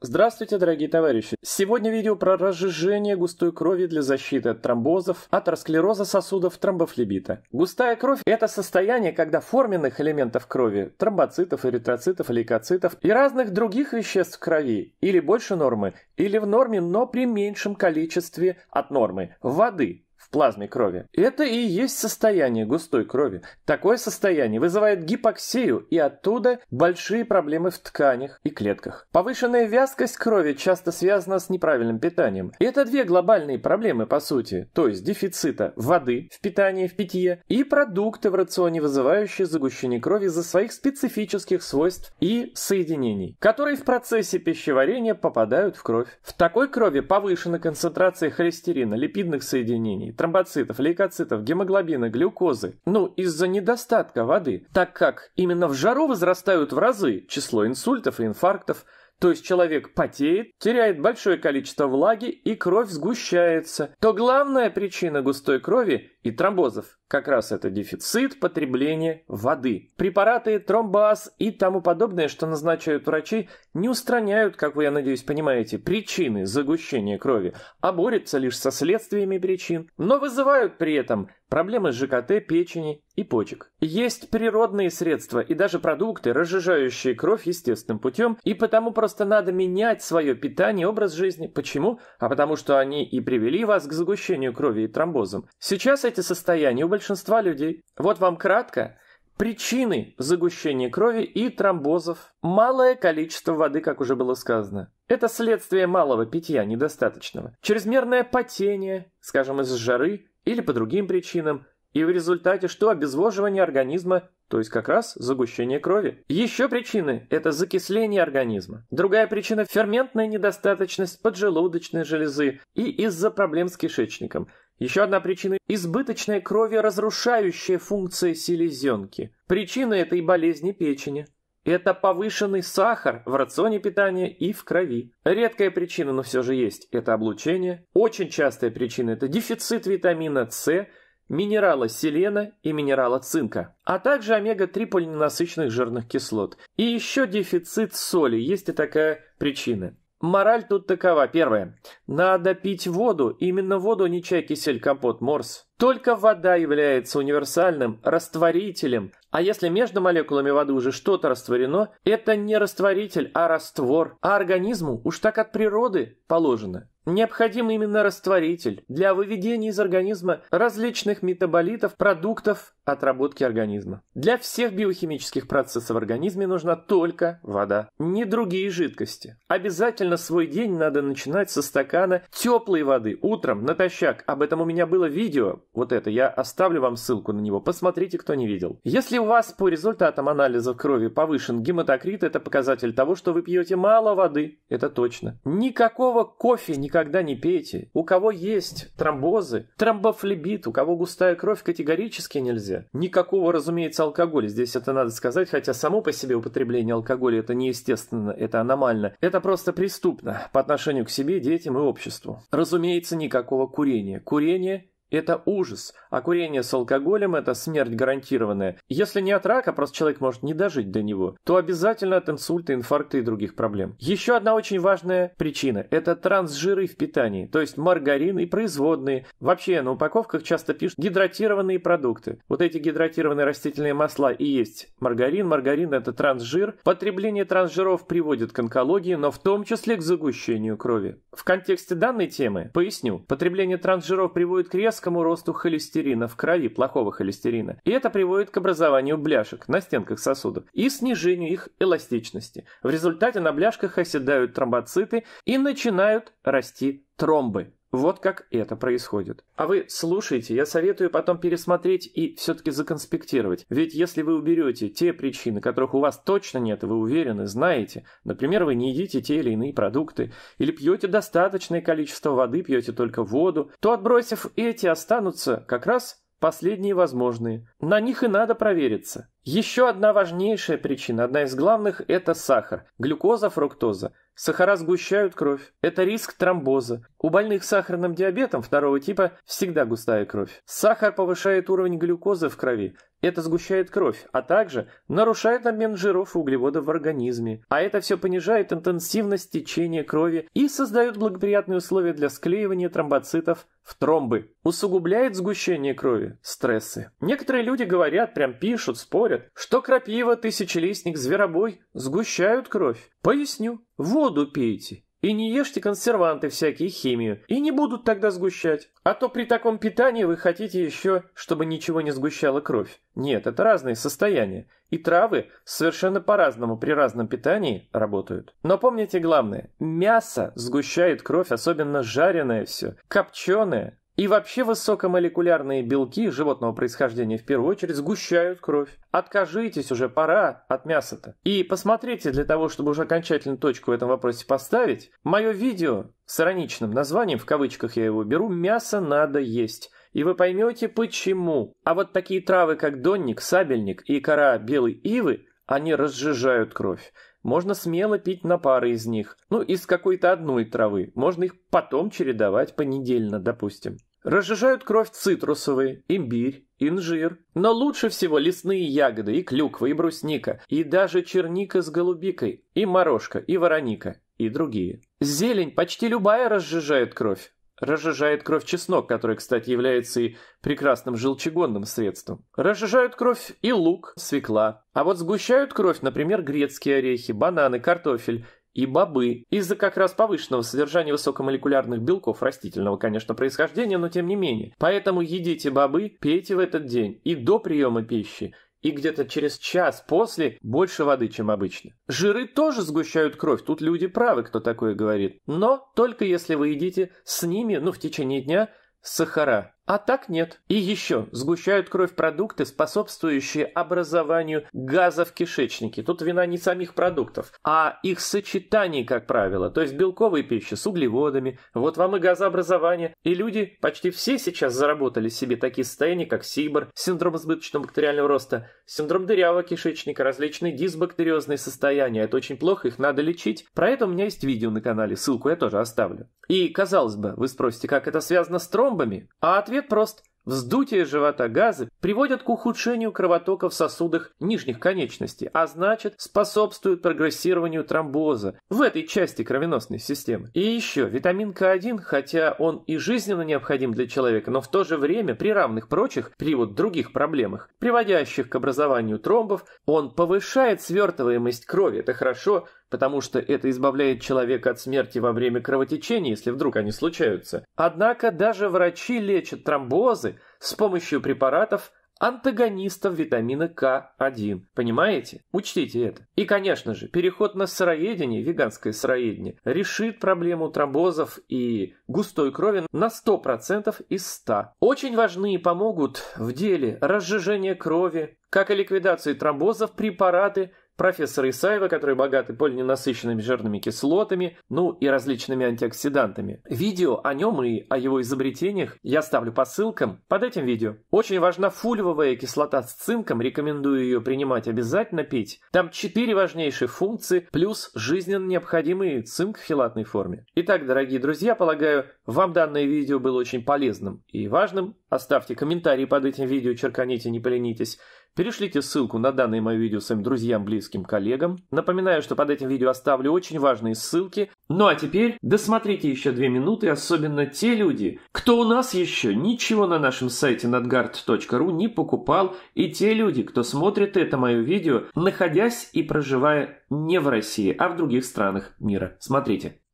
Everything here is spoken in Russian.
Здравствуйте, дорогие товарищи! Сегодня видео про разжижение густой крови для защиты от тромбозов, атеросклероза сосудов, тромбофлебита. Густая кровь – это состояние, когда форменных элементов крови – тромбоцитов, эритроцитов, лейкоцитов и разных других веществ в крови, или больше нормы, или в норме, но при меньшем количестве от нормы воды в плазме крови. Это и есть состояние густой крови. Такое состояние вызывает гипоксию и оттуда большие проблемы в тканях и клетках. Повышенная вязкость крови часто связана с неправильным питанием. это две глобальные проблемы по сути, то есть дефицита воды в питании, в питье и продукты в рационе, вызывающие загущение крови за своих специфических свойств и соединений, которые в процессе пищеварения попадают в кровь кровь. В такой крови повышена концентрация холестерина, липидных соединений, тромбоцитов, лейкоцитов, гемоглобина, глюкозы. Ну, из-за недостатка воды, так как именно в жару возрастают в разы число инсультов и инфарктов, то есть человек потеет, теряет большое количество влаги и кровь сгущается, то главная причина густой крови и тромбозов. Как раз это дефицит потребления воды. Препараты, тромбоаз и тому подобное, что назначают врачи, не устраняют, как вы, я надеюсь, понимаете, причины загущения крови, а борются лишь со следствиями причин, но вызывают при этом проблемы с ЖКТ, печени и почек. Есть природные средства и даже продукты, разжижающие кровь естественным путем, и потому просто надо менять свое питание, образ жизни. Почему? А потому что они и привели вас к загущению крови и тромбозам. Сейчас эти состояния у большинства людей. Вот вам кратко Причины загущения крови и тромбозов. Малое количество воды, как уже было сказано. Это следствие малого питья, недостаточного. Чрезмерное потение, скажем, из жары или по другим причинам. И в результате что обезвоживание организма, то есть как раз загущение крови. Еще причины – это закисление организма. Другая причина – ферментная недостаточность поджелудочной железы и из-за проблем с кишечником – еще одна причина – избыточная крови, разрушающая функции селезенки. Причина этой болезни печени. Это повышенный сахар в рационе питания и в крови. Редкая причина, но все же есть – это облучение. Очень частая причина – это дефицит витамина С, минерала селена и минерала цинка, а также омега-3 полиненасыщенных жирных кислот. И еще дефицит соли, есть и такая причина. Мораль тут такова. Первое. Надо пить воду, именно воду, а не чай, кисель, компот, морс. Только вода является универсальным растворителем, а если между молекулами воды уже что-то растворено, это не растворитель, а раствор, а организму уж так от природы положено. Необходим именно растворитель для выведения из организма различных метаболитов, продуктов отработки организма. Для всех биохимических процессов в организме нужна только вода, не другие жидкости. Обязательно свой день надо начинать со стакана теплой воды утром натощак. Об этом у меня было видео. Вот это, я оставлю вам ссылку на него, посмотрите, кто не видел. Если у вас по результатам анализа крови повышен гематокрит, это показатель того, что вы пьете мало воды. Это точно. Никакого кофе, никакого никогда не пейте. У кого есть тромбозы, тромбофлебит, у кого густая кровь, категорически нельзя. Никакого, разумеется, алкоголя. Здесь это надо сказать, хотя само по себе употребление алкоголя это неестественно, это аномально. Это просто преступно по отношению к себе, детям и обществу. Разумеется, никакого курения. Курение это ужас, а курение с алкоголем – это смерть гарантированная. Если не от рака, просто человек может не дожить до него, то обязательно от инсульта, инфаркта и других проблем. Еще одна очень важная причина – это трансжиры в питании, то есть маргарин и производные. Вообще на упаковках часто пишут гидратированные продукты. Вот эти гидратированные растительные масла и есть маргарин. Маргарин – это трансжир. Потребление трансжиров приводит к онкологии, но в том числе к загущению крови. В контексте данной темы поясню. Потребление трансжиров приводит к резкому резкому росту холестерина в крови, плохого холестерина. И это приводит к образованию бляшек на стенках сосудов и снижению их эластичности. В результате на бляшках оседают тромбоциты и начинают расти тромбы. Вот как это происходит. А вы слушайте, я советую потом пересмотреть и все-таки законспектировать. Ведь если вы уберете те причины, которых у вас точно нет, вы уверены, знаете, например, вы не едите те или иные продукты, или пьете достаточное количество воды, пьете только воду, то отбросив эти останутся как раз последние возможные. На них и надо провериться. Еще одна важнейшая причина, одна из главных, это сахар. Глюкоза, фруктоза. Сахара сгущают кровь. Это риск тромбоза. У больных сахарным диабетом второго типа всегда густая кровь. Сахар повышает уровень глюкозы в крови. Это сгущает кровь, а также нарушает обмен жиров и углеводов в организме. А это все понижает интенсивность течения крови и создает благоприятные условия для склеивания тромбоцитов в тромбы. Усугубляет сгущение крови, стрессы. Некоторые люди говорят, прям пишут, спорят, Говорят, что крапива, тысячелистник, зверобой сгущают кровь. Поясню, воду пейте. И не ешьте консерванты всякие, химию. И не будут тогда сгущать. А то при таком питании вы хотите еще, чтобы ничего не сгущала кровь. Нет, это разные состояния. И травы совершенно по-разному при разном питании работают. Но помните главное. Мясо сгущает кровь, особенно жареное все. Копченое. И вообще высокомолекулярные белки животного происхождения в первую очередь сгущают кровь. Откажитесь уже, пора от мяса-то. И посмотрите, для того, чтобы уже окончательно точку в этом вопросе поставить, мое видео с ироничным названием, в кавычках я его беру, «Мясо надо есть». И вы поймете, почему. А вот такие травы, как донник, сабельник и кора белой ивы, они разжижают кровь. Можно смело пить на пары из них, ну, из какой-то одной травы. Можно их потом чередовать понедельно, допустим. Разжижают кровь цитрусовые, имбирь, инжир. Но лучше всего лесные ягоды, и клюква, и брусника, и даже черника с голубикой, и морожка, и вороника, и другие. Зелень почти любая разжижает кровь. Разжижает кровь чеснок, который, кстати, является и прекрасным желчегонным средством. Разжижают кровь и лук, свекла. А вот сгущают кровь, например, грецкие орехи, бананы, картофель и бобы. Из-за как раз повышенного содержания высокомолекулярных белков растительного, конечно, происхождения, но тем не менее. Поэтому едите бобы, пейте в этот день и до приема пищи – и где-то через час после больше воды, чем обычно. Жиры тоже сгущают кровь, тут люди правы, кто такое говорит. Но только если вы едите с ними, ну, в течение дня, сахара. А так нет. И еще сгущают кровь продукты, способствующие образованию газа в кишечнике. Тут вина не самих продуктов, а их сочетаний, как правило. То есть белковые пищи с углеводами. Вот вам и газообразование. И люди почти все сейчас заработали себе такие состояния, как СИБР, синдром избыточного бактериального роста, синдром дырявого кишечника, различные дисбактериозные состояния. Это очень плохо, их надо лечить. Про это у меня есть видео на канале, ссылку я тоже оставлю. И, казалось бы, вы спросите, как это связано с тромбами? А ответ Ответ прост. Вздутие живота газы приводят к ухудшению кровотока в сосудах нижних конечностей, а значит способствует прогрессированию тромбоза в этой части кровеносной системы. И еще, витамин К1, хотя он и жизненно необходим для человека, но в то же время при равных прочих, при вот других проблемах, приводящих к образованию тромбов, он повышает свертываемость крови, это хорошо, потому что это избавляет человека от смерти во время кровотечения, если вдруг они случаются. Однако даже врачи лечат тромбозы с помощью препаратов антагонистов витамина К1. Понимаете? Учтите это. И, конечно же, переход на сыроедение, веганское сыроедение, решит проблему тромбозов и густой крови на 100% из 100. Очень важны и помогут в деле разжижения крови, как и ликвидации тромбозов препараты профессора Исаева, который богаты полиненасыщенными жирными кислотами, ну и различными антиоксидантами. Видео о нем и о его изобретениях я ставлю по ссылкам под этим видео. Очень важна фульвовая кислота с цинком, рекомендую ее принимать обязательно пить. Там четыре важнейшие функции, плюс жизненно необходимый цинк в хелатной форме. Итак, дорогие друзья, полагаю, вам данное видео было очень полезным и важным. Оставьте комментарии под этим видео, черканите, не поленитесь. Перешлите ссылку на данное мое видео своим друзьям, близким, коллегам. Напоминаю, что под этим видео оставлю очень важные ссылки. Ну а теперь досмотрите еще две минуты, особенно те люди, кто у нас еще ничего на нашем сайте надгард.ру не покупал, и те люди, кто смотрит это мое видео, находясь и проживая не в России, а в других странах мира. Смотрите.